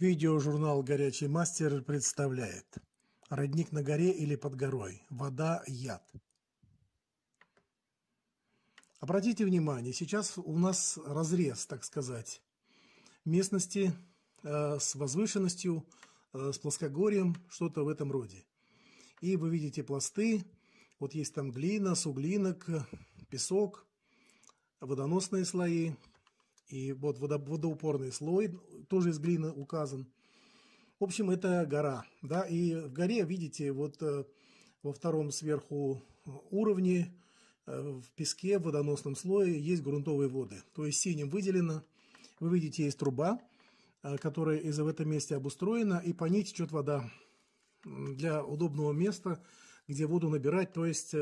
Видеожурнал «Горячий мастер» представляет «Родник на горе или под горой. Вода – яд». Обратите внимание, сейчас у нас разрез, так сказать, местности э, с возвышенностью, э, с плоскогорьем, что-то в этом роде. И вы видите пласты, вот есть там глина, суглинок, песок, водоносные слои, и вот водоупорный слой, тоже из глины указан. В общем, это гора. Да? И в горе, видите, вот э, во втором сверху э, уровне э, в песке, в водоносном слое есть грунтовые воды. То есть синим выделено. Вы видите, есть труба, которая из в этом месте обустроена, и по ней течет вода для удобного места, где воду набирать. То есть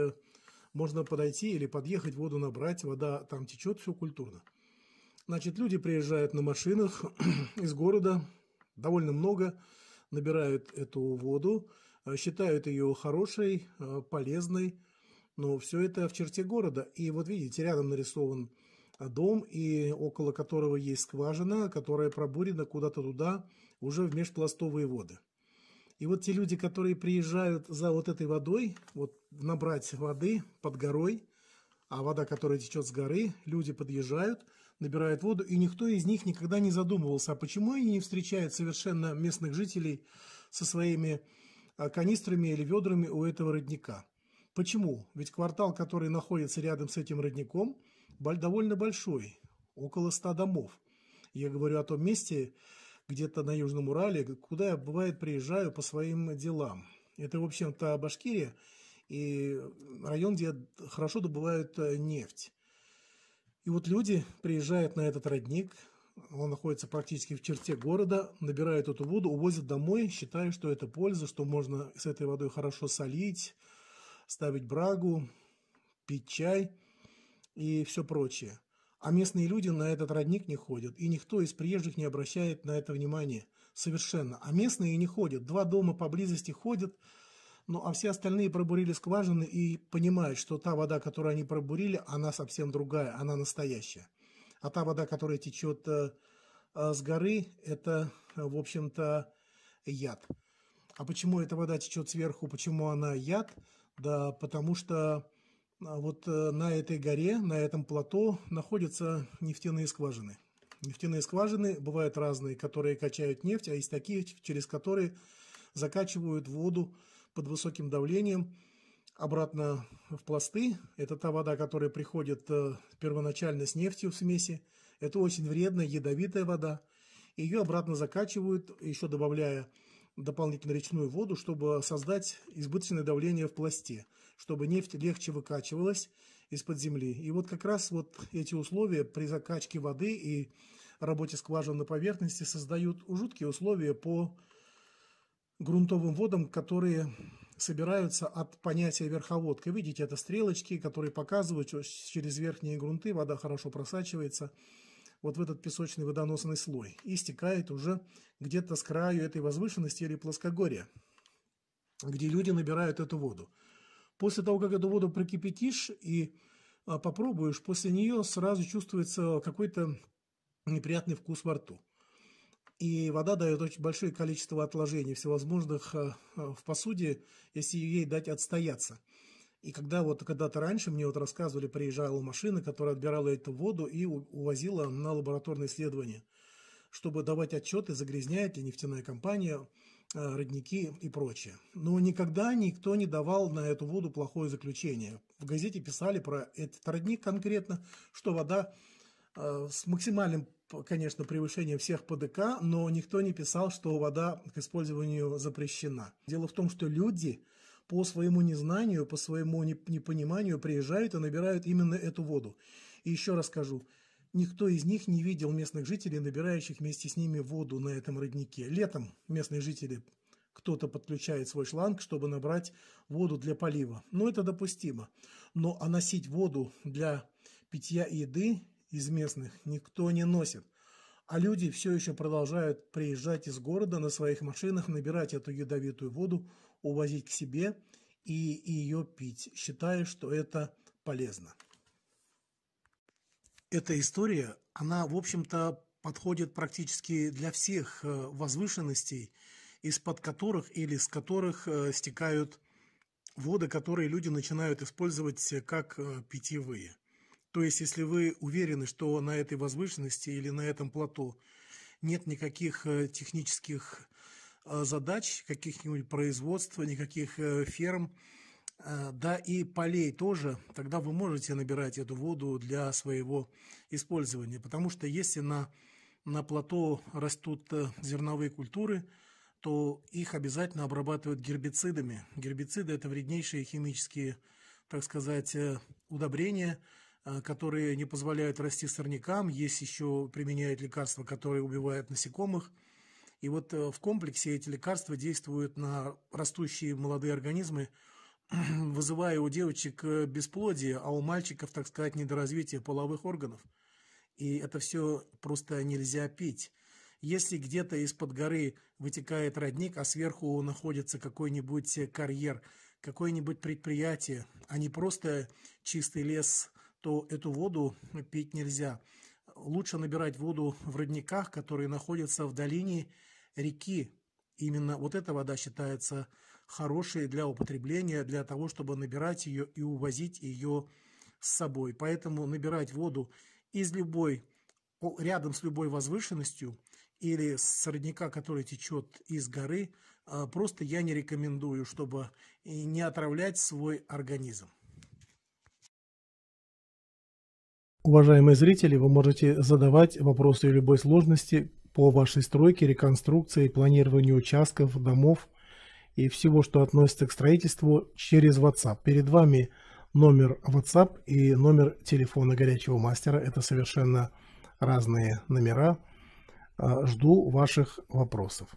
можно подойти или подъехать, воду набрать, вода там течет, все культурно. Значит, люди приезжают на машинах из города, довольно много, набирают эту воду, э, считают ее хорошей, э, полезной, но все это в черте города. И вот видите, рядом нарисован э, дом, и около которого есть скважина, которая пробурена куда-то туда, уже в межпластовые воды. И вот те люди, которые приезжают за вот этой водой, вот набрать воды под горой, а вода, которая течет с горы, люди подъезжают – набирают воду, и никто из них никогда не задумывался, а почему они не встречают совершенно местных жителей со своими а, канистрами или ведрами у этого родника. Почему? Ведь квартал, который находится рядом с этим родником, довольно большой, около ста домов. Я говорю о том месте, где-то на Южном Урале, куда я, бывает, приезжаю по своим делам. Это, в общем-то, Башкирия и район, где хорошо добывают э, нефть. И вот люди приезжают на этот родник, он находится практически в черте города, набирают эту воду, увозят домой, считая, что это польза, что можно с этой водой хорошо солить, ставить брагу, пить чай и все прочее. А местные люди на этот родник не ходят, и никто из приезжих не обращает на это внимания совершенно. А местные и не ходят. Два дома поблизости ходят – ну, а все остальные пробурили скважины и понимают, что та вода, которую они пробурили, она совсем другая, она настоящая. А та вода, которая течет э, э, с горы, это, э, в общем-то, яд. А почему эта вода течет сверху, почему она яд? Да потому что вот на этой горе, на этом плато находятся нефтяные скважины. Нефтяные скважины бывают разные, которые качают нефть, а есть такие, через которые закачивают воду под высоким давлением обратно в пласты. Это та вода, которая приходит э, первоначально с нефтью в смеси. Это очень вредная, ядовитая вода. Ее обратно закачивают, еще добавляя дополнительно речную воду, чтобы создать избыточное давление в пласте, чтобы нефть легче выкачивалась из-под земли. И вот как раз вот эти условия при закачке воды и работе скважин на поверхности создают жуткие условия по грунтовым водам, которые собираются от понятия верховодка. Видите, это стрелочки, которые показывают, что через верхние грунты вода хорошо просачивается вот в этот песочный водоносный слой и стекает уже где-то с краю этой возвышенности или плоскогорья, где люди набирают эту воду. После того, как эту воду прокипятишь и а, попробуешь, после нее сразу чувствуется какой-то неприятный вкус во рту. И вода дает очень большое количество отложений всевозможных э, э, в посуде, если ей дать отстояться. И когда вот когда-то раньше мне вот рассказывали, приезжала машина, которая отбирала эту воду и увозила на лабораторные исследования, чтобы давать отчеты, загрязняет ли нефтяная компания, э, родники и прочее. Но никогда никто не давал на эту воду плохое заключение. В газете писали про этот родник конкретно, что вода с максимальным конечно, превышение всех ПДК, но никто не писал, что вода к использованию запрещена. Дело в том, что люди по своему незнанию, по своему непониманию приезжают и набирают именно эту воду. И еще раз скажу, никто из них не видел местных жителей, набирающих вместе с ними воду на этом роднике. Летом местные жители кто-то подключает свой шланг, чтобы набрать воду для полива. Но ну, это допустимо. Но а носить воду для питья и еды из местных никто не носит, а люди все еще продолжают приезжать из города на своих машинах, набирать эту ядовитую воду, увозить к себе и ее пить, считая, что это полезно. Эта история, она, в общем-то, подходит практически для всех э, возвышенностей, из-под которых или с которых э, стекают воды, которые люди начинают использовать э, как питьевые. То есть, если вы уверены, что на этой возвышенности или на этом плато нет никаких э, технических э, задач, каких-нибудь производства, никаких э, ферм, да и полей тоже, тогда вы можете набирать эту воду для своего использования. Потому что если на, на плато растут зерновые культуры, то их обязательно обрабатывают гербицидами. Гербициды – это вреднейшие химические, так сказать, удобрения – Э, которые не позволяют расти сорнякам, есть еще применяют лекарства, которые убивают насекомых. И вот э, в комплексе эти лекарства действуют на растущие молодые организмы, вызывая у девочек э, бесплодие, а у мальчиков, так сказать, недоразвитие половых органов. И это все просто нельзя пить. Если где-то из-под горы вытекает родник, а сверху находится какой-нибудь карьер, какое-нибудь предприятие, а не просто чистый лес – то эту воду пить нельзя. Лучше набирать воду в родниках, которые находятся в долине реки. Именно вот эта вода считается хорошей для употребления, для того, чтобы набирать ее и увозить ее с собой. Поэтому набирать воду из любой, рядом с любой возвышенностью или с родника, который течет из горы, а, просто я не рекомендую, чтобы не отравлять свой организм. Уважаемые зрители, вы можете задавать вопросы любой сложности по вашей стройке, реконструкции, планированию участков, домов и всего, что относится к строительству через WhatsApp. Перед вами номер WhatsApp и номер телефона горячего мастера. Это совершенно разные номера. А, жду ваших вопросов.